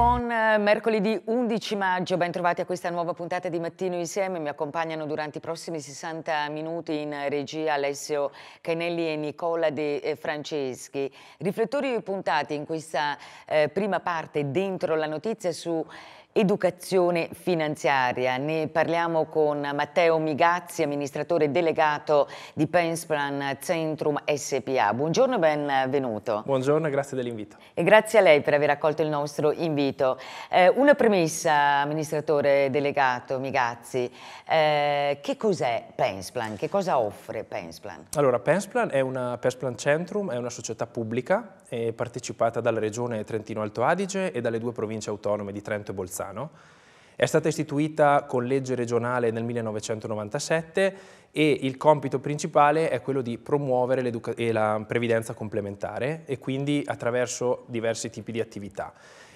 Buon eh, mercoledì 11 maggio, ben trovati a questa nuova puntata di Mattino Insieme. Mi accompagnano durante i prossimi 60 minuti in regia Alessio Canelli e Nicola De eh, Franceschi. Riflettori puntati in questa eh, prima parte dentro la notizia su Educazione finanziaria, ne parliamo con Matteo Migazzi, amministratore delegato di Pensplan Centrum SPA. Buongiorno e benvenuto. Buongiorno e grazie dell'invito. E grazie a lei per aver accolto il nostro invito. Eh, una premessa, amministratore delegato Migazzi, eh, che cos'è Pensplan? Che cosa offre Pensplan? Allora, Pensplan è una, Pensplan Centrum è una società pubblica eh, partecipata dalla regione Trentino-Alto Adige e dalle due province autonome di Trento e Bolzano Bolzano. È stata istituita con legge regionale nel 1997 e il compito principale è quello di promuovere la previdenza complementare e quindi attraverso diversi tipi di attività.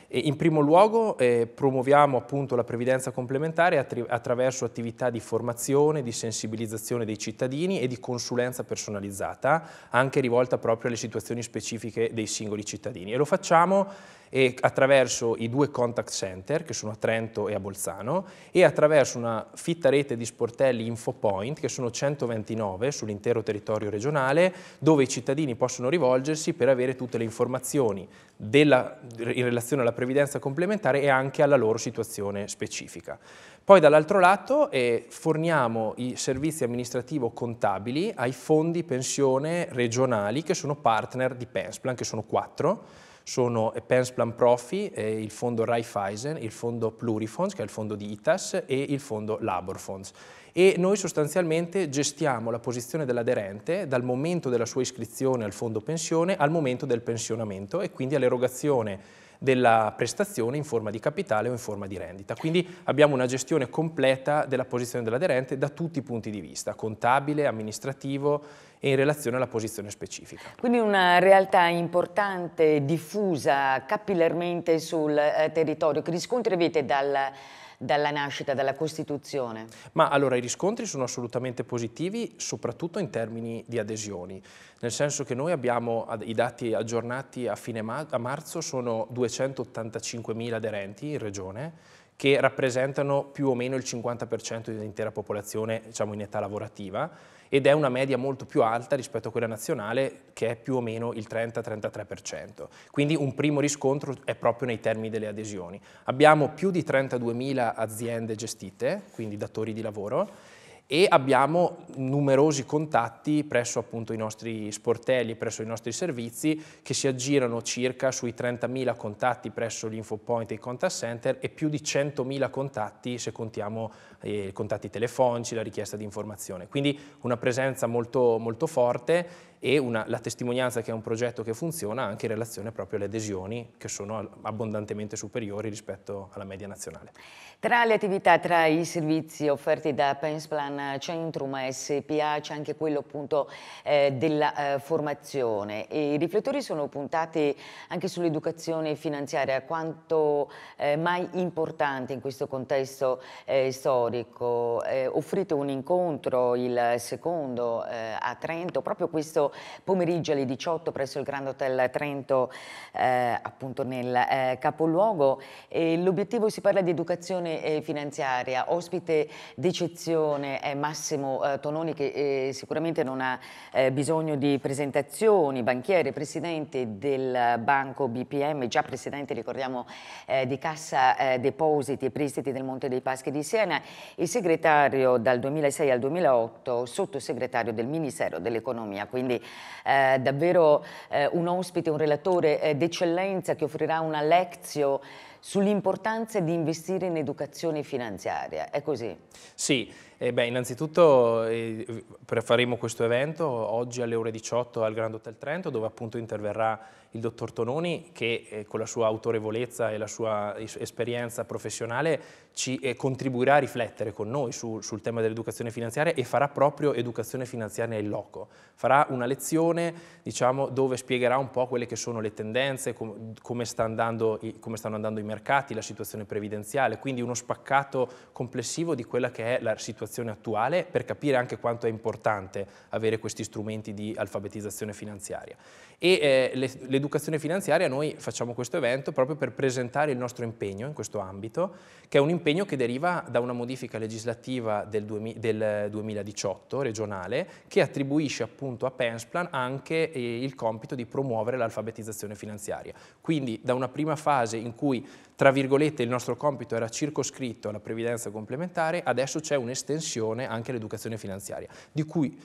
E in primo luogo eh, promuoviamo appunto la previdenza complementare attra attraverso attività di formazione, di sensibilizzazione dei cittadini e di consulenza personalizzata, anche rivolta proprio alle situazioni specifiche dei singoli cittadini. E lo facciamo e attraverso i due contact center che sono a Trento e a Bolzano e attraverso una fitta rete di sportelli InfoPoint che sono 129 sull'intero territorio regionale dove i cittadini possono rivolgersi per avere tutte le informazioni della, in relazione alla previdenza complementare e anche alla loro situazione specifica. Poi dall'altro lato eh, forniamo i servizi amministrativo-contabili ai fondi pensione regionali che sono partner di Pensplan, che sono quattro, sono Pensplan Profi, il fondo Raiffeisen, il fondo Plurifonds, che è il fondo di ITAS, e il fondo Laborfonds. E noi sostanzialmente gestiamo la posizione dell'aderente dal momento della sua iscrizione al fondo pensione al momento del pensionamento e quindi all'erogazione della prestazione in forma di capitale o in forma di rendita. Quindi abbiamo una gestione completa della posizione dell'aderente da tutti i punti di vista, contabile, amministrativo e in relazione alla posizione specifica. Quindi una realtà importante, diffusa capillarmente sul eh, territorio. Che riscontri avete dal dalla nascita, dalla Costituzione? Ma allora i riscontri sono assolutamente positivi, soprattutto in termini di adesioni, nel senso che noi abbiamo i dati aggiornati a fine mar a marzo sono 285.000 aderenti in regione, che rappresentano più o meno il 50% dell'intera popolazione diciamo, in età lavorativa ed è una media molto più alta rispetto a quella nazionale che è più o meno il 30-33%. Quindi un primo riscontro è proprio nei termini delle adesioni. Abbiamo più di 32.000 aziende gestite, quindi datori di lavoro, e abbiamo numerosi contatti presso appunto, i nostri sportelli, presso i nostri servizi che si aggirano circa sui 30.000 contatti presso l'Infopoint e i contact center e più di 100.000 contatti se contiamo i eh, contatti telefonici, la richiesta di informazione. Quindi una presenza molto, molto forte e una, la testimonianza che è un progetto che funziona anche in relazione proprio alle adesioni che sono abbondantemente superiori rispetto alla media nazionale. Tra le attività, tra i servizi offerti da Pensplan Centrum SPA c'è anche quello appunto eh, della eh, formazione e i riflettori sono puntati anche sull'educazione finanziaria, quanto eh, mai importante in questo contesto eh, storico. Eh, offrite un incontro, il secondo eh, a Trento, proprio questo pomeriggio alle 18 presso il Grand Hotel Trento, eh, appunto nel eh, capoluogo. l'obiettivo si parla di educazione eh, finanziaria, ospite d'eccezione è Massimo eh, Tononi che eh, sicuramente non ha bisogno di presentazioni, banchiere, presidente del banco BPM, già presidente ricordiamo di Cassa Depositi e Prestiti del Monte dei Paschi di Siena e segretario dal 2006 al 2008, sottosegretario del Ministero dell'Economia, quindi quindi eh, davvero eh, un ospite, un relatore eh, d'eccellenza che offrirà una lezione sull'importanza di investire in educazione finanziaria. È così? Sì, eh beh, innanzitutto eh, faremo questo evento oggi alle ore 18 al Grand Hotel Trento dove appunto interverrà il dottor Tononi che eh, con la sua autorevolezza e la sua esperienza professionale ci eh, contribuirà a riflettere con noi su, sul tema dell'educazione finanziaria e farà proprio educazione finanziaria in loco. Farà una lezione diciamo, dove spiegherà un po' quelle che sono le tendenze, com come, sta andando, come stanno andando i mercati mercati, la situazione previdenziale, quindi uno spaccato complessivo di quella che è la situazione attuale per capire anche quanto è importante avere questi strumenti di alfabetizzazione finanziaria. E eh, l'educazione finanziaria noi facciamo questo evento proprio per presentare il nostro impegno in questo ambito, che è un impegno che deriva da una modifica legislativa del, 2000, del 2018 regionale che attribuisce appunto a Pensplan anche eh, il compito di promuovere l'alfabetizzazione finanziaria. Quindi da una prima fase in cui tra virgolette il nostro compito era circoscritto alla previdenza complementare, adesso c'è un'estensione anche all'educazione finanziaria, di cui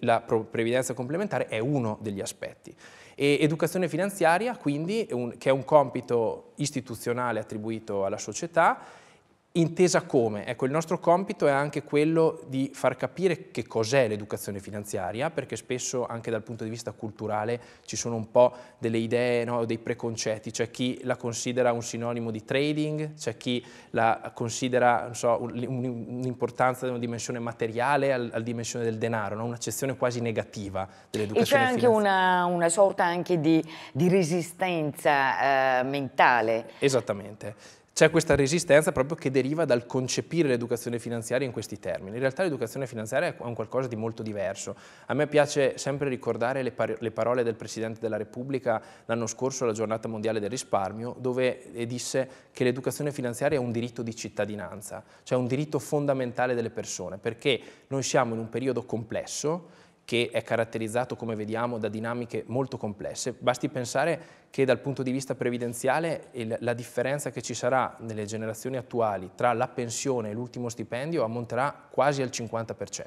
la previdenza complementare è uno degli aspetti. E educazione finanziaria quindi, un, che è un compito istituzionale attribuito alla società, intesa come? Ecco, il nostro compito è anche quello di far capire che cos'è l'educazione finanziaria, perché spesso anche dal punto di vista culturale ci sono un po' delle idee, no, dei preconcetti, c'è chi la considera un sinonimo di trading, c'è chi la considera so, un'importanza di una dimensione materiale alla dimensione del denaro, no? un'accezione quasi negativa dell'educazione finanziaria. E c'è anche una, una, sorta anche di, di resistenza eh, mentale. Esattamente. C'è questa resistenza proprio che deriva dal concepire l'educazione finanziaria in questi termini. In realtà l'educazione finanziaria è un qualcosa di molto diverso. A me piace sempre ricordare le, par le parole del Presidente della Repubblica l'anno scorso alla giornata mondiale del risparmio, dove eh, disse che l'educazione finanziaria è un diritto di cittadinanza, cioè un diritto fondamentale delle persone, perché noi siamo in un periodo complesso che è caratterizzato, come vediamo, da dinamiche molto complesse. Basti pensare che dal punto di vista previdenziale la differenza che ci sarà nelle generazioni attuali tra la pensione e l'ultimo stipendio ammonterà quasi al 50%.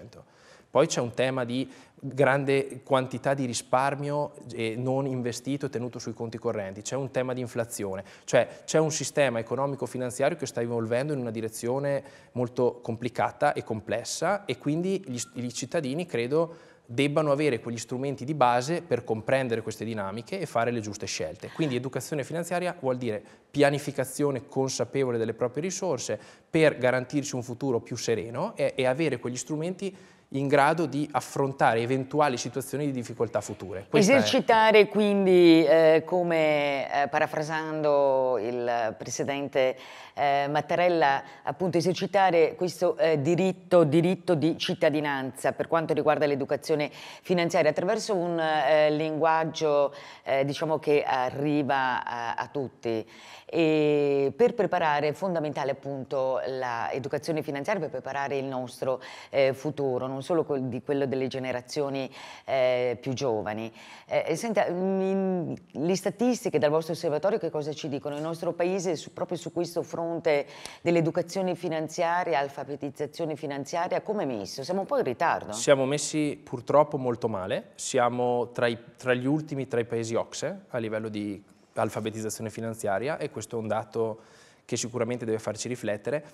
Poi c'è un tema di grande quantità di risparmio eh, non investito e tenuto sui conti correnti, c'è un tema di inflazione, cioè c'è un sistema economico-finanziario che sta evolvendo in una direzione molto complicata e complessa e quindi gli, i cittadini, credo, debbano avere quegli strumenti di base per comprendere queste dinamiche e fare le giuste scelte. Quindi educazione finanziaria vuol dire pianificazione consapevole delle proprie risorse per garantirci un futuro più sereno e, e avere quegli strumenti in grado di affrontare eventuali situazioni di difficoltà future. Questa Esercitare è... quindi, eh, come eh, parafrasando il Presidente eh, Mattarella, appunto esercitare questo eh, diritto, diritto, di cittadinanza per quanto riguarda l'educazione finanziaria attraverso un eh, linguaggio eh, diciamo che arriva a, a tutti e per preparare, è fondamentale appunto l'educazione finanziaria per preparare il nostro futuro non solo di quello delle generazioni eh, più giovani. Eh, senta, mm, in, le statistiche dal vostro osservatorio che cosa ci dicono? Il nostro paese su, proprio su questo fronte dell'educazione finanziaria, alfabetizzazione finanziaria, come è messo? Siamo un po' in ritardo. Siamo messi purtroppo molto male, siamo tra, i, tra gli ultimi tra i paesi OXE a livello di alfabetizzazione finanziaria e questo è un dato che sicuramente deve farci riflettere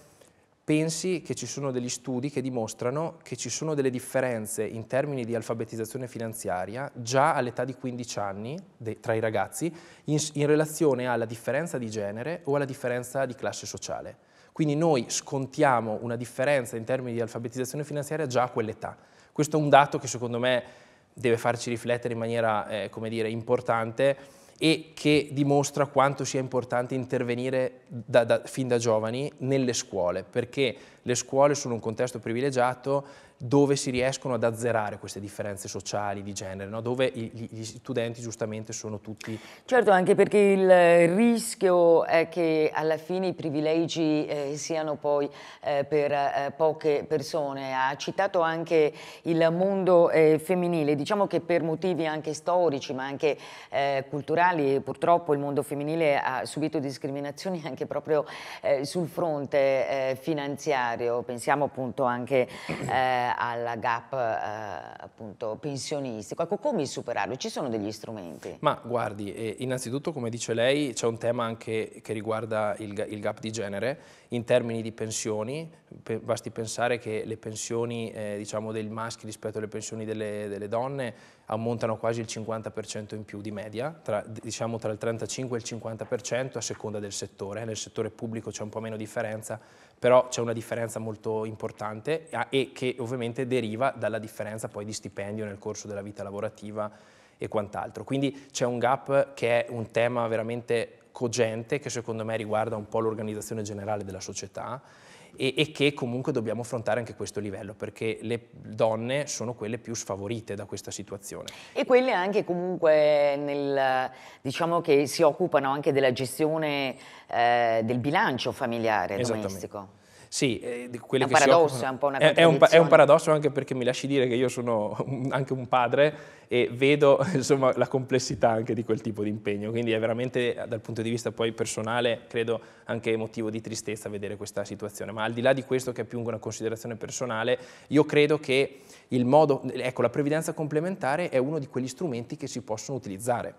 pensi che ci sono degli studi che dimostrano che ci sono delle differenze in termini di alfabetizzazione finanziaria già all'età di 15 anni de, tra i ragazzi in, in relazione alla differenza di genere o alla differenza di classe sociale. Quindi noi scontiamo una differenza in termini di alfabetizzazione finanziaria già a quell'età. Questo è un dato che secondo me deve farci riflettere in maniera eh, come dire, importante e che dimostra quanto sia importante intervenire da, da, fin da giovani nelle scuole, perché le scuole sono un contesto privilegiato dove si riescono ad azzerare queste differenze sociali di genere, no? dove i, gli studenti giustamente sono tutti... Certo, anche perché il eh, rischio è che alla fine i privilegi eh, siano poi eh, per eh, poche persone. Ha citato anche il mondo eh, femminile, diciamo che per motivi anche storici ma anche eh, culturali purtroppo il mondo femminile ha subito discriminazioni anche proprio sul fronte finanziario, pensiamo appunto anche al gap eh, appunto pensionistico. Ecco, come superarlo? Ci sono degli strumenti? Ma guardi, eh, innanzitutto come dice lei c'è un tema anche che riguarda il, il, gap di genere in termini di pensioni, pe basti pensare che le pensioni eh, diciamo dei maschi rispetto alle pensioni delle, delle donne ammontano quasi il 50% in più di media, tra, diciamo tra il 35 e il 50% a seconda del settore, nel settore pubblico c'è un po' meno differenza però c'è una differenza molto importante e che ovviamente deriva dalla differenza poi di stipendio nel corso della vita lavorativa e quant'altro. Quindi c'è un gap che è un tema veramente cogente che secondo me riguarda un po' l'organizzazione generale della società e, e, che comunque dobbiamo affrontare anche questo livello perché le donne sono quelle più sfavorite da questa situazione. E quelle anche comunque nel, diciamo che si occupano anche della gestione eh, del bilancio familiare domestico. Sì, eh, quelli è un che paradosso, si è un po' una è, è un, è un paradosso anche perché mi lasci dire che io sono un, anche un padre e vedo insomma, la complessità anche di quel tipo di impegno, quindi è veramente dal punto di vista poi personale credo anche motivo di tristezza vedere questa situazione, ma al di là di questo che è più una considerazione personale, io credo che il modo, ecco la previdenza complementare è uno di quegli strumenti che si possono utilizzare.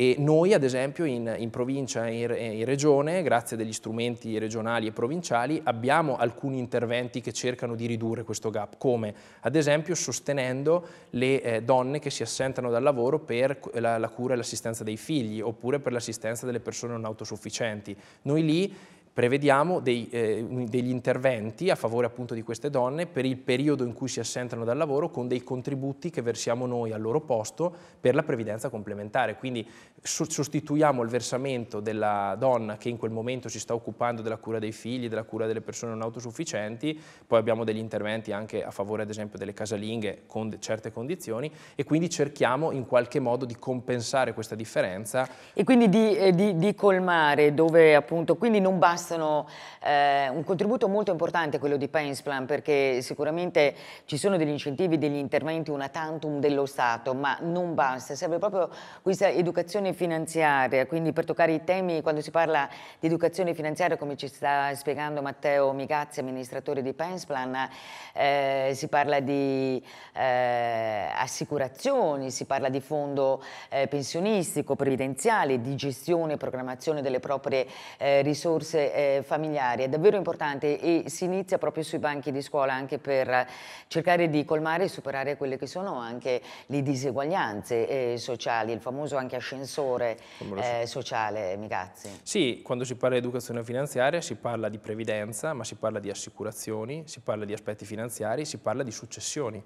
E noi ad esempio in, in provincia e in, in, regione, grazie agli strumenti regionali e provinciali, abbiamo alcuni interventi che cercano di ridurre questo gap, come ad esempio sostenendo le eh, donne che si assentano dal lavoro per la, la cura e l'assistenza dei figli oppure per l'assistenza delle persone non autosufficienti. Noi lì prevediamo dei, eh, degli interventi a favore appunto di queste donne per il periodo in cui si assentano dal lavoro con dei contributi che versiamo noi al loro posto per la previdenza complementare. Quindi sostituiamo il versamento della donna che in quel momento si sta occupando della cura dei figli, della cura delle persone non autosufficienti, poi abbiamo degli interventi anche a favore ad esempio delle casalinghe con certe condizioni e quindi cerchiamo in qualche modo di compensare questa differenza. E quindi di, eh, di, di colmare dove appunto, quindi non basta sono eh, un contributo molto importante quello di Pensplan perché sicuramente ci sono degli incentivi, degli interventi una tantum dello Stato, ma non basta, serve proprio questa educazione finanziaria, quindi per toccare i temi quando si parla di educazione finanziaria come ci sta spiegando Matteo Migazzi, amministratore di Pensplan, eh, si parla di eh, assicurazioni, si parla di fondo eh, pensionistico, previdenziale, di gestione e programmazione delle proprie eh, risorse eh, familiari è davvero importante e si inizia proprio sui banchi di scuola anche per cercare di colmare e superare quelle che sono anche le diseguaglianze eh, sociali, il famoso anche ascensore eh, sociale, Migazzi. Sì, quando si parla di educazione finanziaria si parla di previdenza, ma si parla di assicurazioni, si parla di aspetti finanziari, si parla di successioni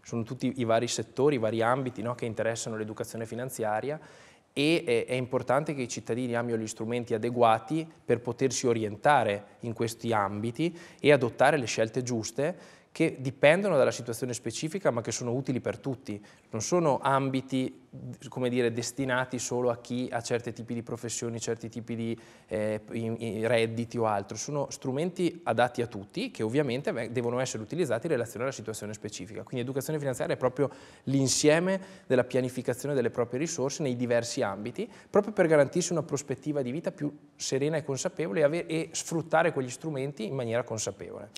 sono tutti i vari settori, i vari ambiti no, che interessano l'educazione finanziaria e eh, è importante che i cittadini abbiano gli strumenti adeguati per potersi orientare in questi ambiti e adottare le scelte giuste che dipendono dalla situazione specifica ma che sono utili per tutti, non sono ambiti come dire, destinati solo a chi ha certi tipi di professioni, certi tipi di eh, redditi o altro, sono strumenti adatti a tutti che ovviamente devono essere utilizzati in relazione alla situazione specifica. Quindi educazione finanziaria è proprio l'insieme della pianificazione delle proprie risorse nei diversi ambiti, proprio per garantirsi una prospettiva di vita più serena e consapevole e, e sfruttare quegli strumenti in maniera consapevole.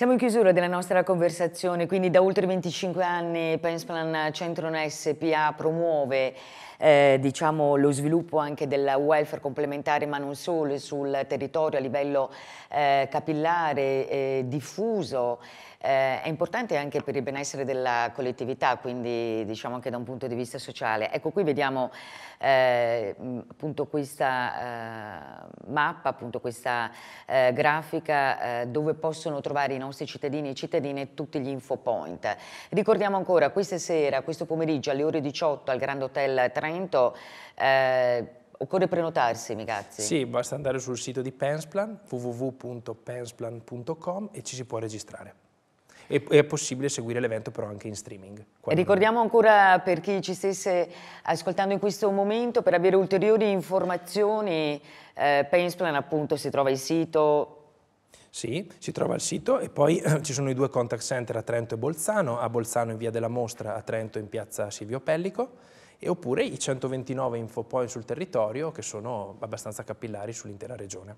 Siamo in chiusura della nostra conversazione, quindi da oltre 25 anni Pensplan Centro SPA promuove eh, diciamo, lo sviluppo anche del welfare complementare ma non solo sul territorio a livello eh, capillare, e diffuso, eh, è importante anche per il benessere della collettività, quindi diciamo anche da un punto di vista sociale. Ecco qui vediamo eh, appunto questa eh, mappa, appunto questa grafica dove possono trovare i nostri cittadini e cittadine tutti gli info point. Ricordiamo ancora questa sera, questo pomeriggio alle ore 18 al Grand Hotel 30 appuntamento eh, occorre prenotarsi, Micazzi? Sì, basta andare sul sito di Pensplan, www.pensplan.com e ci si può registrare e è possibile seguire l'evento però anche in streaming. Ricordiamo ancora per chi ci stesse ascoltando in questo momento, per avere ulteriori informazioni, eh, Pensplan appunto si trova il sito... Sì, si trova il sito e poi eh, ci sono i due contact center a Trento e Bolzano, a Bolzano in via della Mostra, a Trento in piazza Silvio Pellico e oppure i 129 info point sul territorio che sono abbastanza capillari sull'intera regione.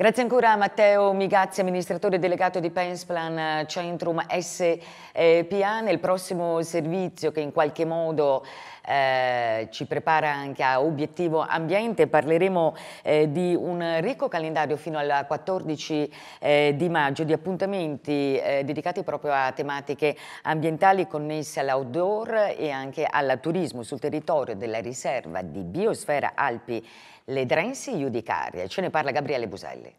Grazie ancora a Matteo Migazzi, amministratore delegato di Pensplan eh, Centrum SPA. Nel prossimo servizio che in qualche modo eh, ci prepara anche a Obiettivo Ambiente parleremo eh, di un ricco calendario fino al 14 eh, di maggio di appuntamenti eh, dedicati proprio a tematiche ambientali connesse all'outdoor e anche al turismo sul territorio della riserva di biosfera Alpi le drensi giudicarie. Ce ne parla Gabriele Buselli.